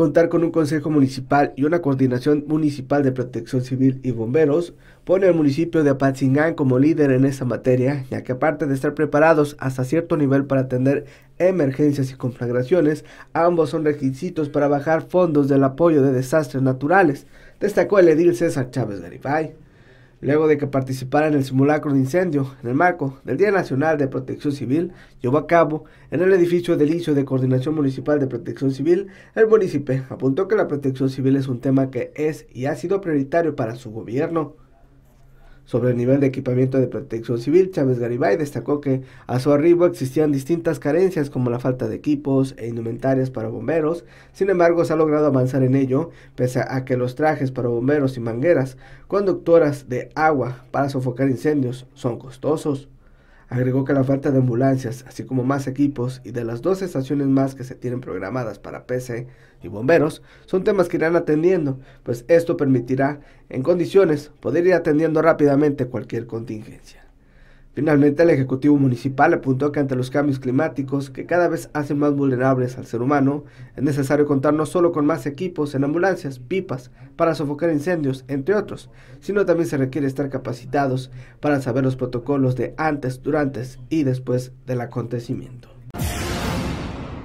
contar con un consejo municipal y una coordinación municipal de protección civil y bomberos pone al municipio de Apatzingán como líder en esta materia, ya que aparte de estar preparados hasta cierto nivel para atender emergencias y conflagraciones, ambos son requisitos para bajar fondos del apoyo de desastres naturales, destacó el edil César Chávez Garibay luego de que participara en el simulacro de incendio en el marco del Día Nacional de Protección Civil, llevó a cabo en el edificio del de Coordinación Municipal de Protección Civil, el municipio apuntó que la protección civil es un tema que es y ha sido prioritario para su gobierno. Sobre el nivel de equipamiento de protección civil, Chávez Garibay destacó que a su arribo existían distintas carencias como la falta de equipos e indumentarias para bomberos, sin embargo se ha logrado avanzar en ello, pese a que los trajes para bomberos y mangueras conductoras de agua para sofocar incendios son costosos. Agregó que la falta de ambulancias, así como más equipos y de las dos estaciones más que se tienen programadas para PC y bomberos, son temas que irán atendiendo, pues esto permitirá, en condiciones, poder ir atendiendo rápidamente cualquier contingencia. Finalmente, el Ejecutivo Municipal apuntó que ante los cambios climáticos que cada vez hacen más vulnerables al ser humano, es necesario contar no solo con más equipos en ambulancias, pipas, para sofocar incendios, entre otros, sino también se requiere estar capacitados para saber los protocolos de antes, durante y después del acontecimiento.